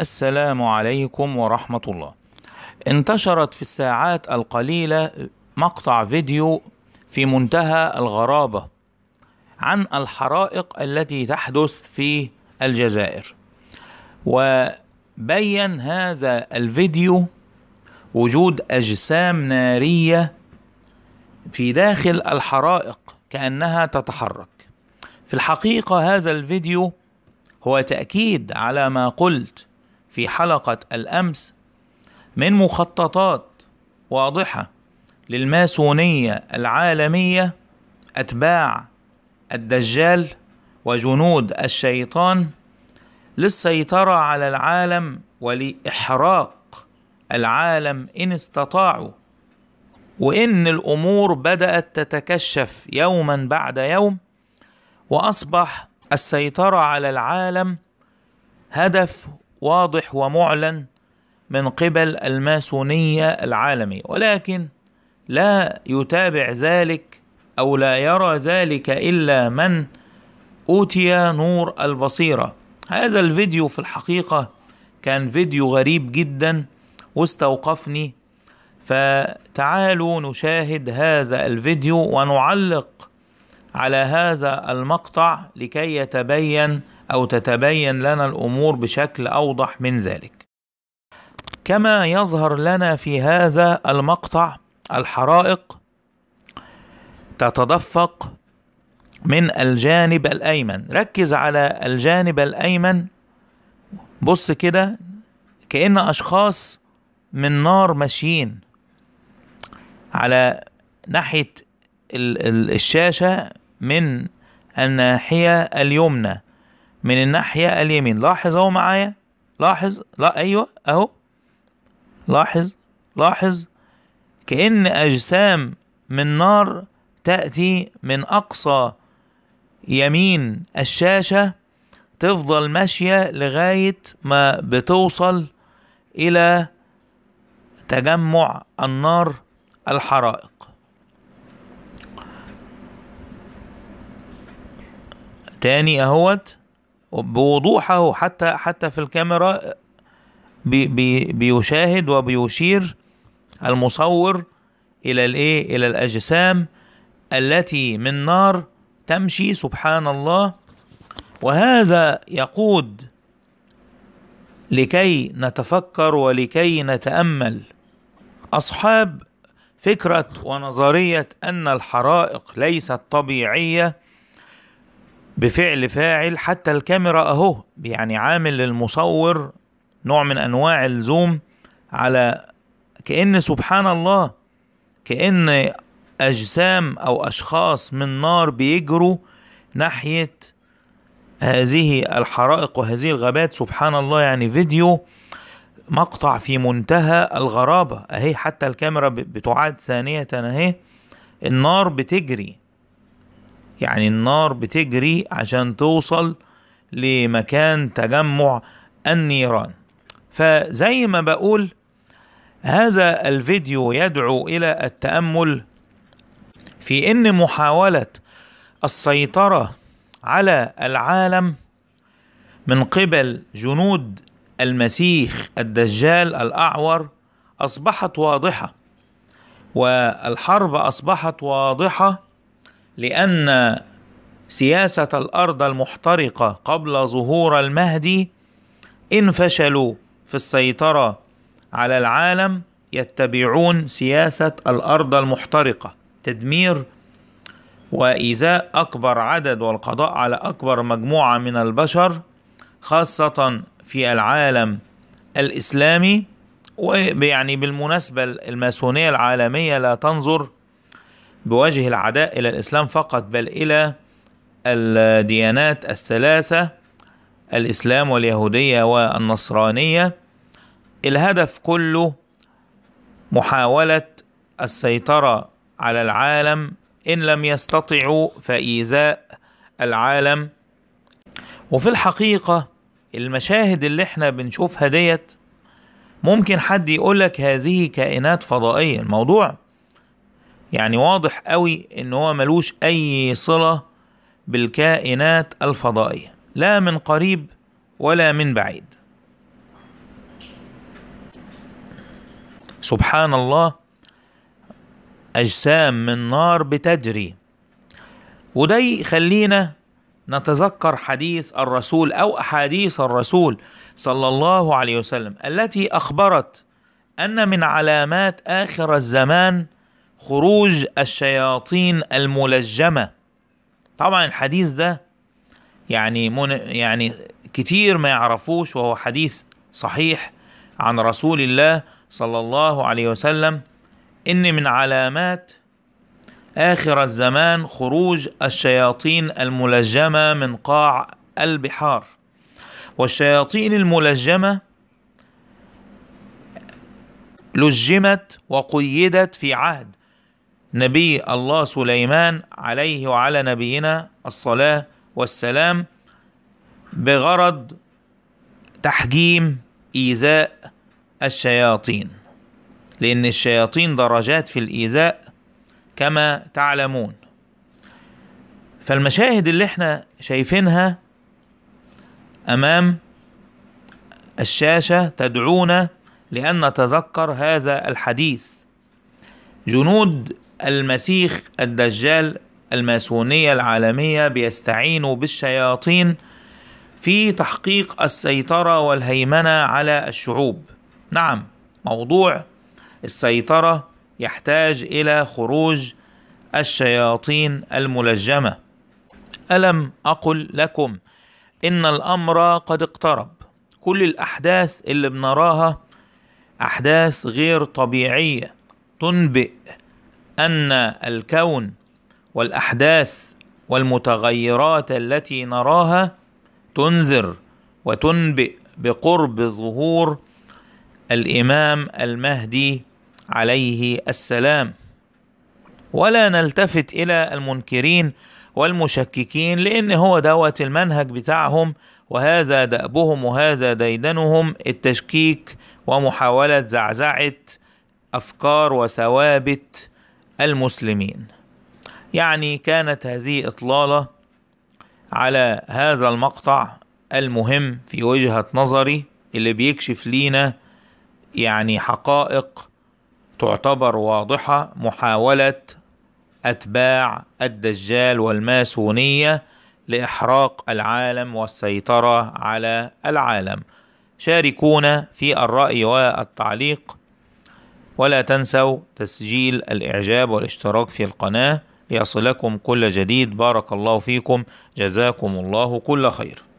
السلام عليكم ورحمة الله انتشرت في الساعات القليلة مقطع فيديو في منتهى الغرابة عن الحرائق التي تحدث في الجزائر وبين هذا الفيديو وجود أجسام نارية في داخل الحرائق كأنها تتحرك في الحقيقة هذا الفيديو هو تأكيد على ما قلت في حلقة الأمس من مخططات واضحة للماسونية العالمية أتباع الدجال وجنود الشيطان للسيطرة على العالم ولإحراق العالم إن استطاعوا وإن الأمور بدأت تتكشف يوما بعد يوم وأصبح السيطرة على العالم هدف واضح ومعلن من قبل الماسونية العالمي ولكن لا يتابع ذلك أو لا يرى ذلك إلا من أوتي نور البصيرة هذا الفيديو في الحقيقة كان فيديو غريب جدا واستوقفني فتعالوا نشاهد هذا الفيديو ونعلق على هذا المقطع لكي يتبين أو تتبين لنا الأمور بشكل أوضح من ذلك كما يظهر لنا في هذا المقطع الحرائق تتدفق من الجانب الأيمن ركز على الجانب الأيمن بص كده كأن أشخاص من نار ماشيين على ناحية الشاشة من الناحية اليمنى من الناحية اليمين لاحظ اهو معايا لاحظ لا ايوه اهو لاحظ لاحظ كأن أجسام من نار تأتي من أقصى يمين الشاشة تفضل ماشية لغاية ما بتوصل إلى تجمع النار الحرائق تاني أهوت بوضوحه حتى حتى في الكاميرا بي بي بيشاهد وبيشير المصور الى الايه الى الاجسام التي من نار تمشي سبحان الله وهذا يقود لكي نتفكر ولكي نتامل اصحاب فكره ونظريه ان الحرائق ليست طبيعيه بفعل فاعل حتى الكاميرا اهو يعني عامل للمصور نوع من انواع الزوم على كأن سبحان الله كأن أجسام أو أشخاص من نار بيجروا ناحية هذه الحرائق وهذه الغابات سبحان الله يعني فيديو مقطع في منتهى الغرابة أهي حتى الكاميرا بتعاد ثانية أهي النار بتجري يعني النار بتجري عشان توصل لمكان تجمع النيران فزي ما بقول هذا الفيديو يدعو الى التامل في ان محاوله السيطره على العالم من قبل جنود المسيح الدجال الاعور اصبحت واضحه والحرب اصبحت واضحه لان سياسه الارض المحترقه قبل ظهور المهدي ان فشلوا في السيطره على العالم يتبعون سياسه الارض المحترقه تدمير وايذاء اكبر عدد والقضاء على اكبر مجموعه من البشر خاصه في العالم الاسلامي ويعني بالمناسبه الماسونيه العالميه لا تنظر بوجه العداء إلى الإسلام فقط بل إلى الديانات الثلاثة الإسلام واليهودية والنصرانية الهدف كله محاولة السيطرة على العالم إن لم يستطيعوا فإيذاء العالم وفي الحقيقة المشاهد اللي احنا بنشوفها ديت ممكن حد يقولك هذه كائنات فضائية الموضوع يعني واضح قوي ان هو ملوش اي صلة بالكائنات الفضائية لا من قريب ولا من بعيد سبحان الله اجسام من نار بتجري وده يخلينا نتذكر حديث الرسول او احاديث الرسول صلى الله عليه وسلم التي اخبرت ان من علامات اخر الزمان خروج الشياطين الملجمه طبعا الحديث ده يعني من يعني كتير ما يعرفوش وهو حديث صحيح عن رسول الله صلى الله عليه وسلم ان من علامات اخر الزمان خروج الشياطين الملجمه من قاع البحار والشياطين الملجمه لجمت وقيدت في عهد نبي الله سليمان عليه وعلى نبينا الصلاة والسلام بغرض تحجيم إيذاء الشياطين لأن الشياطين درجات في الإيذاء كما تعلمون فالمشاهد اللي احنا شايفينها أمام الشاشة تدعونا لأن نتذكر هذا الحديث جنود المسيخ الدجال الماسونية العالمية بيستعينوا بالشياطين في تحقيق السيطرة والهيمنة على الشعوب. نعم، موضوع السيطرة يحتاج إلى خروج الشياطين الملجمة. ألم أقل لكم إن الأمر قد اقترب. كل الأحداث اللي بنراها أحداث غير طبيعية تنبئ ان الكون والاحداث والمتغيرات التي نراها تنذر وتنبئ بقرب ظهور الامام المهدي عليه السلام ولا نلتفت الى المنكرين والمشككين لان هو دوت المنهج بتاعهم وهذا دأبهم وهذا ديدنهم التشكيك ومحاولة زعزعة أفكار وثوابت المسلمين يعني كانت هذه إطلالة على هذا المقطع المهم في وجهة نظري اللي بيكشف لينا يعني حقائق تعتبر واضحة محاولة أتباع الدجال والماسونية لإحراق العالم والسيطرة على العالم شاركونا في الرأي والتعليق ولا تنسوا تسجيل الإعجاب والاشتراك في القناة ليصلكم كل جديد بارك الله فيكم جزاكم الله كل خير